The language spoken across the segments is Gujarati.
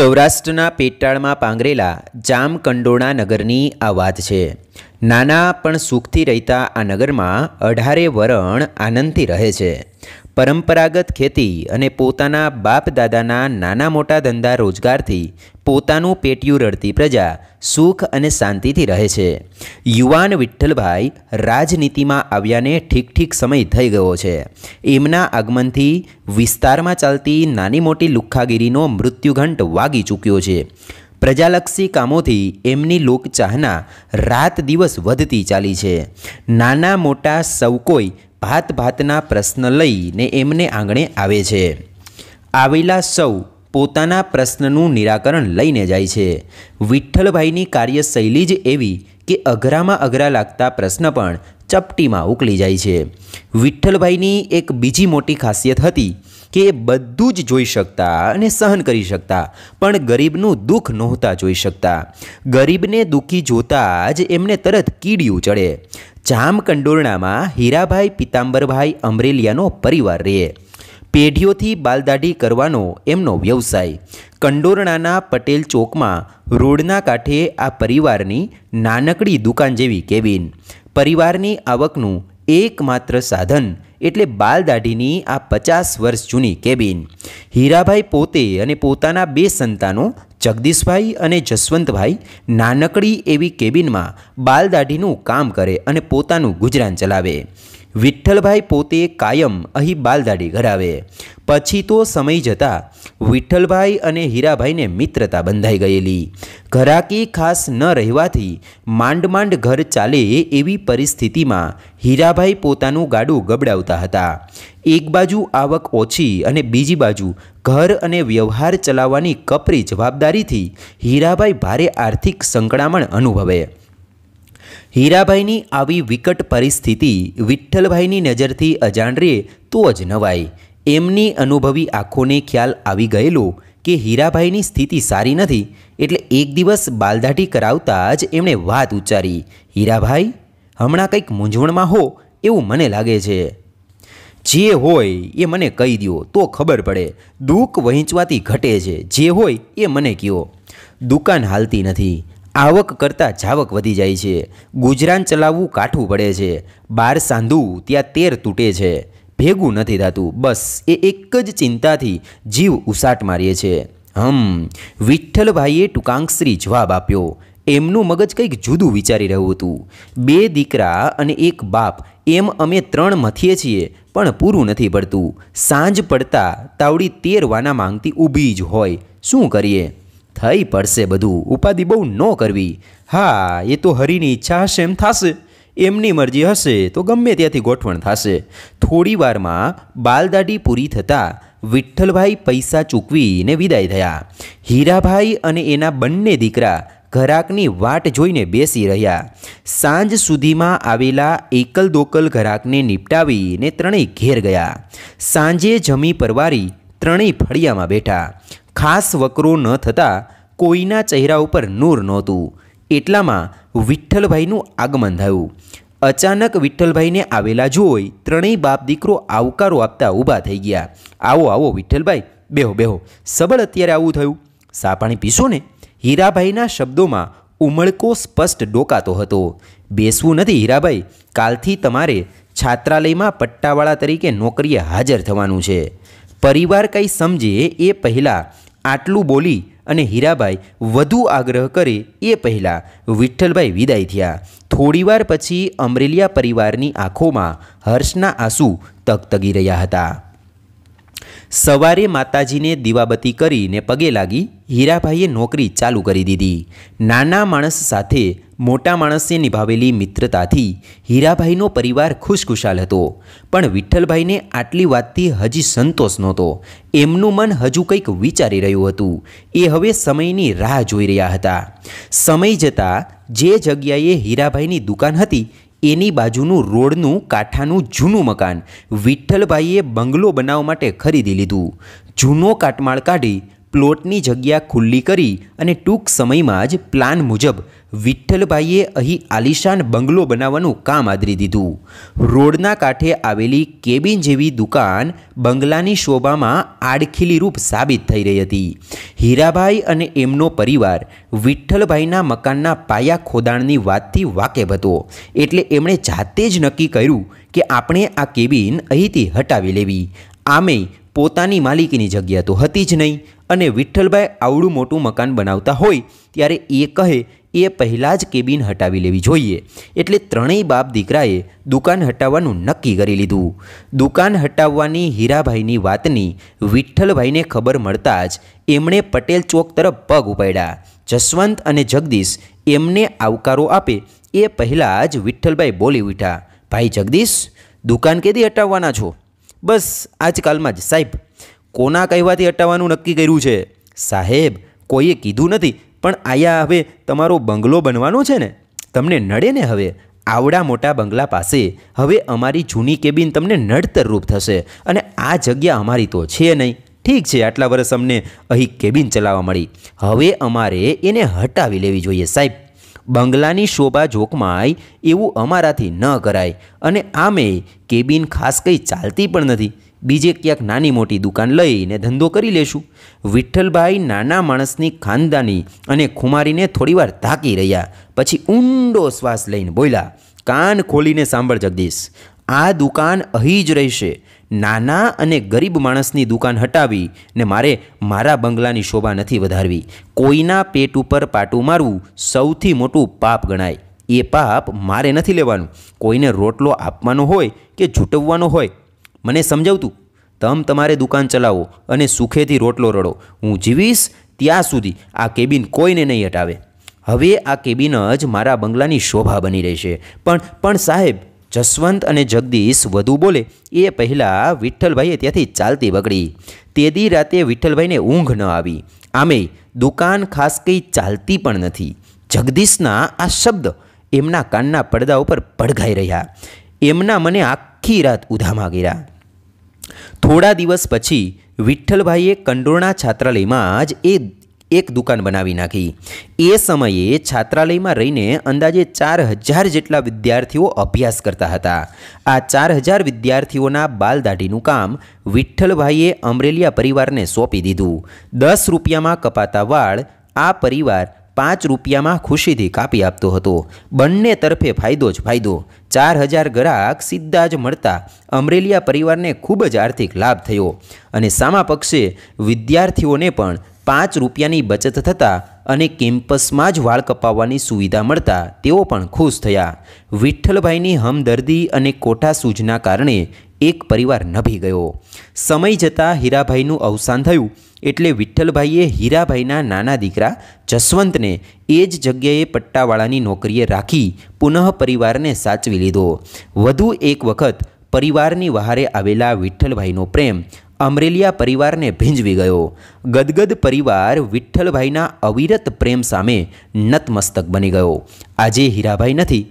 સૌરાષ્ટ્રના પેટાળમાં પાંગરેલા જામકંડોણા નગરની આ વાત છે નાના પણ સુખથી રહેતા આ નગરમાં અઢારે વરણ આનંદથી રહે છે પરંપરાગત ખેતી અને પોતાના બાપ દાદાના નાના મોટા ધંધા રોજગારથી પોતાનું પેટિયું રડતી પ્રજા સુખ અને શાંતિથી રહે છે યુવાન વિઠ્ઠલભાઈ રાજનીતિમાં આવ્યાને ઠીક ઠીક સમય થઈ ગયો છે એમના આગમનથી વિસ્તારમાં ચાલતી નાની મોટી લુખ્ખાગીરીનો મૃત્યુઘંટ વાગી ચૂક્યો છે પ્રજાલક્ષી કામોથી એમની લોકચાહના રાત દિવસ વધતી ચાલી છે નાના મોટા સૌ કોઈ ભાત ભાતના પ્રશ્ન લઈને એમને આંગણે આવે છે આવેલા સૌ પોતાના પ્રશ્નનું નિરાકરણ લઈને જાય છે વિઠ્ઠલભાઈની કાર્યશૈલી જ એવી કે અઘરામાં અઘરા લાગતા પ્રશ્ન પણ ચપટીમાં ઉકલી જાય છે વિઠ્ઠલભાઈની એક બીજી મોટી ખાસિયત હતી કે એ બધું જ જોઈ શકતા અને સહન કરી શકતા પણ ગરીબનું દુઃખ નહોતા જોઈ શકતા ગરીબને દુઃખી જોતાં જ એમને તરત કીડિયું ચડે જામ કંડોરણામાં હીરાભાઈ પિતાંબરભાઈ અમરેલિયાનો પરિવાર રહે પેઢીઓથી બાલદાઢી કરવાનો એમનો વ્યવસાય કંડોરણાના પટેલ ચોકમાં રોડના કાંઠે આ પરિવારની નાનકડી દુકાન જેવી કેબિન પરિવારની આવકનું એકમાત્ર સાધન એટલે બાલદાઢીની આ પચાસ વર્ષ જૂની કેબિન હીરાભાઈ પોતે અને પોતાના બે સંતાનો જગદીશભાઈ અને જસવંતભાઈ નાનકડી એવી કેબિનમાં બાલદાઢીનું કામ કરે અને પોતાનું ગુજરાન ચલાવે વિઠ્ઠલભાઈ પોતે કાયમ અહીં બાલદાડી ઘરાવે પછી તો સમય જતાં વિઠ્ઠલભાઈ અને હીરાભાઈને મિત્રતા બંધાઈ ગયેલી ઘરાકી ખાસ ન રહેવાથી માંડ માંડ ઘર ચાલે એવી પરિસ્થિતિમાં હીરાભાઈ પોતાનું ગાડું ગબડાવતા હતા એક બાજુ આવક ઓછી અને બીજી બાજુ ઘર અને વ્યવહાર ચલાવવાની કપરી જવાબદારીથી હીરાભાઈ ભારે આર્થિક સંકળામણ અનુભવે હીરાભાઈની આવી વિકટ પરિસ્થિતિ વિઠ્ઠલભાઈની નજરથી અજાણ રહે તો જ નવાય એમની અનુભવી આંખોને ખ્યાલ આવી ગયેલો કે હીરાભાઈની સ્થિતિ સારી નથી એટલે એક દિવસ બાલદાઢી કરાવતા જ એમણે વાત ઉચ્ચારી હીરાભાઈ હમણાં કંઈક મૂંઝવણમાં હો એવું મને લાગે છે જે હોય એ મને કહી દો તો ખબર પડે દુઃખ વહેંચવાથી ઘટે છે જે હોય એ મને કહો દુકાન હાલતી નથી આવક કરતાં જાવક વધી જાય છે ગુજરાન ચલાવવું કાઠું પડે છે બાર સાંધવું ત્યાં તેર તૂટે છે ભેગું નથી થતું બસ એ એક જ ચિંતાથી જીવ ઉસાટ મારીએ છે હમ વિઠ્ઠલભાઈએ ટૂંકાંક્ષરી જવાબ આપ્યો એમનું મગજ કંઈક જુદું વિચારી રહ્યું હતું બે દીકરા અને એક બાપ એમ અમે ત્રણ મથીએ છીએ પણ પૂરું નથી પડતું સાંજ પડતા તાવડી તેર વાના માંગતી ઊભી જ હોય શું કરીએ થઈ પડશે બધું ઉપાધિ બહુ ન કરવી હા એ તો હરિની ઈચ્છા હશે એમ થશે એમની મરજી હશે તો ગમે ત્યાંથી ગોઠવણ થશે થોડી વારમાં બાલદાઢી પૂરી થતાં વિઠ્ઠલભાઈ પૈસા ચૂકવીને વિદાય થયા હીરાભાઈ અને એના બંને દીકરા ઘરાકની વાટ જોઈને બેસી રહ્યા સાંજ સુધીમાં આવેલા એકલ દોકલ ઘરાકને નિપટાવીને ત્રણેય ઘેર ગયા સાંજે જમી પરવારી ત્રણેય ફળિયામાં બેઠા ખાસ વકરો ન થતાં કોઈના ચહેરા ઉપર નૂર નહોતું એટલામાં વિઠ્ઠલભાઈનું આગમન થયું અચાનક વિઠ્ઠલભાઈને આવેલા જોઈ ત્રણેય બાપ દીકરો આવકારો આપતા ઊભા થઈ ગયા આવો આવો વિઠ્ઠલભાઈ બેહો બેહો સબળ અત્યારે આવું થયું સાપાણી પીશો ને હીરાભાઈના શબ્દોમાં ઉમળકો સ્પષ્ટ ડોકાતો હતો બેસવું નથી હીરાભાઈ કાલથી તમારે છાત્રાલયમાં પટ્ટાવાળા તરીકે નોકરીએ હાજર થવાનું છે પરિવાર કંઈ સમજે એ પહેલાં આટલું બોલી અને હીરાબાઈ વધુ આગ્રહ કરે એ પહેલાં વિઠ્ઠલભાઈ વિદાય થયા થોડીવાર પછી અમરેલિયા પરિવારની આંખોમાં હર્ષના આંસુ તગતગી રહ્યા હતા સવારે માતાજીને દીવાબત્તી કરીને પગે લાગી હીરાભાઈએ નોકરી ચાલુ કરી દીધી નાના માણસ સાથે મોટા માણસે નિભાવેલી મિત્રતાથી હીરાભાઈનો પરિવાર ખુશખુશાલ હતો પણ વિઠ્ઠલભાઈને આટલી વાતથી હજી સંતોષ નહોતો એમનું મન હજુ કંઈક વિચારી રહ્યું હતું એ હવે સમયની રાહ જોઈ રહ્યા હતા સમય જતાં જે જગ્યાએ હીરાભાઈની દુકાન હતી એની બાજુનું રોડનું કાંઠાનું જૂનું મકાન વિઠ્ઠલભાઈએ બંગલો બનાવવા માટે ખરીદી લીધું જૂનો કાટમાળ કાઢી પ્લોટની જગ્યા ખુલ્લી કરી અને ટૂંક સમયમાં જ પ્લાન મુજબ વિઠ્ઠલભાઈએ અહીં આલિશાન બંગલો બનાવવાનું કામ આદરી દીધું રોડના કાંઠે આવેલી કેબિન જેવી દુકાન બંગલાની શોભામાં આડખીલી રૂપ સાબિત થઈ રહી હતી હીરાભાઈ અને એમનો પરિવાર વિઠ્ઠલભાઈના મકાનના પાયા ખોદાણની વાતથી વાકેફ હતો એટલે એમણે જાતે જ નક્કી કર્યું કે આપણે આ કેબિન અહીંથી હટાવી લેવી આમે પોતાની માલિકીની જગ્યા તો હતી જ નહીં અને વિઠ્ઠલભાઈ આવડું મોટું મકાન બનાવતા હોય ત્યારે એ કહે એ પહેલાં જ કેબિન હટાવી લેવી જોઈએ એટલે ત્રણેય બાપ દીકરાએ દુકાન હટાવવાનું નક્કી કરી લીધું દુકાન હટાવવાની હીરાભાઈની વાતની વિઠ્ઠલભાઈને ખબર મળતા જ એમણે પટેલ ચોક તરફ પગ ઉપાડ્યા જસવંત અને જગદીશ એમને આવકારો આપે એ પહેલાં જ વિઠ્ઠલભાઈ બોલી ઉઠ્યા ભાઈ જગદીશ દુકાન કેદી હટાવવાના છો બસ આજકાલમાં જ સાહેબ કોના કહેવાથી હટાવવાનું નક્કી કર્યું છે સાહેબ કોઈએ કીધું નથી પણ આયા હવે તમારો બંગલો બનવાનો છે ને તમને નડે ને હવે આવડા મોટા બંગલા પાસે હવે અમારી જૂની કેબિન તમને નડતર રૂપ થશે અને આ જગ્યા અમારી તો છે નહીં ઠીક છે આટલા વર્ષ અમને અહીં કેબિન ચલાવવા મળી હવે અમારે એને હટાવી લેવી જોઈએ સાહેબ બંગલાની શોભા જોખમાય એવું અમારાથી ન કરાય અને આમે કેબિન ખાસ કંઈ ચાલતી પણ નથી બીજે ક્યાંક નાની મોટી દુકાન લઈને ધંધો કરી લેશું વિઠ્ઠલભાઈ નાના માણસની ખાનદાની અને ખુમારીને થોડીવાર તાકી રહ્યા પછી ઊંડો શ્વાસ લઈને બોલ્યા કાન ખોલીને સાંભળ જગદીશ આ દુકાન અહીં જ રહેશે નાના અને ગરીબ માણસની દુકાન હટાવી ને મારે મારા બંગલાની શોભા નથી વધારવી કોઈના પેટ ઉપર પાટું મારવું સૌથી મોટું પાપ ગણાય એ પાપ મારે નથી લેવાનું કોઈને રોટલો આપવાનો હોય કે ઝૂંટવવાનો હોય મને સમજાવતું તમ તમારે દુકાન ચલાવો અને સુખેથી રોટલો રડો હું જીવીશ ત્યાં સુધી આ કેબિન કોઈને નહીં હટાવે હવે આ કેબિન જ મારા બંગલાની શોભા બની રહેશે પણ પણ સાહેબ જસવંત અને જગદીશ વધુ બોલે એ પહેલાં વિઠ્ઠલભાઈએ ત્યાંથી ચાલતી બગડી તેદી રાતે વિઠ્ઠલભાઈને ઊંઘ ન આવી આમે દુકાન ખાસ કંઈ ચાલતી પણ નથી જગદીશના આ શબ્દ એમના કાનના પડદા ઉપર પડઘાઈ રહ્યા એમના મને આખી રાત ઉધામાં ગયા થોડા દિવસ પછી વિઠ્ઠલભાઈએ કંડોરણા છાત્રાલયમાં જ એ એક દુકાન બનાવી નાખી એ સમયે છાત્રાલયમાં રહીને અંદાજે ચાર હજાર જેટલા વિદ્યાર્થીઓ અભ્યાસ કરતા હતા આ ચાર હજાર વિદ્યાર્થીઓના બાલદાઢીનું કામ વિઠ્ઠલભાઈએ અમરેલિયા પરિવારને સોંપી દીધું દસ રૂપિયામાં કપાતા વાળ આ પરિવાર પાંચ રૂપિયામાં ખુશીથી કાપી આપતો હતો બંને તરફે ફાયદો જ ફાયદો ચાર હજાર ગ્રાહક સીધા જ મળતા અમરેલિયા પરિવારને ખૂબ જ આર્થિક લાભ થયો અને સામા પક્ષે વિદ્યાર્થીઓને પણ પાંચ રૂપિયાની બચત થતાં અને કેમ્પસમાં જ વાળ કપાવવાની સુવિધા મળતા તેઓ પણ ખુશ થયા વિઠ્ઠલભાઈની હમદર્દી અને કોઠા સૂજના કારણે એક પરિવાર નભી ગયો સમય જતાં હીરાભાઈનું અવસાન થયું એટલે વિઠ્ઠલભાઈએ હીરાભાઈના નાના દીકરા જસવંતને એ જ જગ્યાએ પટ્ટાવાળાની નોકરીએ રાખી પુનઃ પરિવારને સાચવી લીધો વધુ એક વખત પરિવારની વહારે આવેલા વિઠ્ઠલભાઈનો પ્રેમ અમરેલિયા પરિવારને ભીંજવી ગયો ગદગદ પરિવાર વિઠ્ઠલભાઈના અવિરત પ્રેમ સામે નતમસ્તક બની ગયો આજે હીરાભાઈ નથી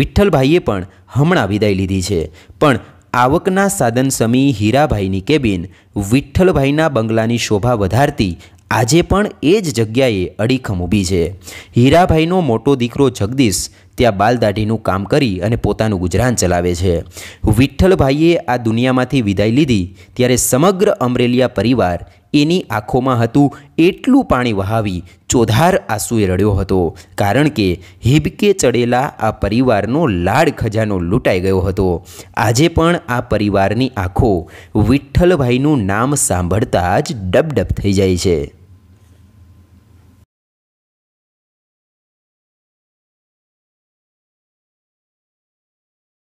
વિઠ્ઠલભાઈએ પણ હમણાં વિદાય લીધી છે પણ આવકના સાધન સમી હીરાભાઈની કેબિન વિઠ્ઠલભાઈના બંગલાની શોભા વધારતી આજે પણ એ જ જગ્યાએ અડીખમ ઊભી છે હીરાભાઈનો મોટો દીકરો જગદીશ ત્યાં બાલદાઢીનું કામ કરી અને પોતાનું ગુજરાન ચલાવે છે વિઠ્ઠલભાઈએ આ દુનિયામાંથી વિદાય લીધી ત્યારે સમગ્ર અમરેલિયા પરિવાર એની આંખોમાં હતું એટલું પાણી વહાવી ચોધાર આંસુએ રડ્યો હતો કારણ કે હિબકે ચડેલા આ પરિવારનો લાડ ખજાનો લૂંટાઈ ગયો હતો આજે પણ આ પરિવારની આંખો વિઠ્ઠલભાઈનું નામ સાંભળતા જ ડબડબ થઈ જાય છે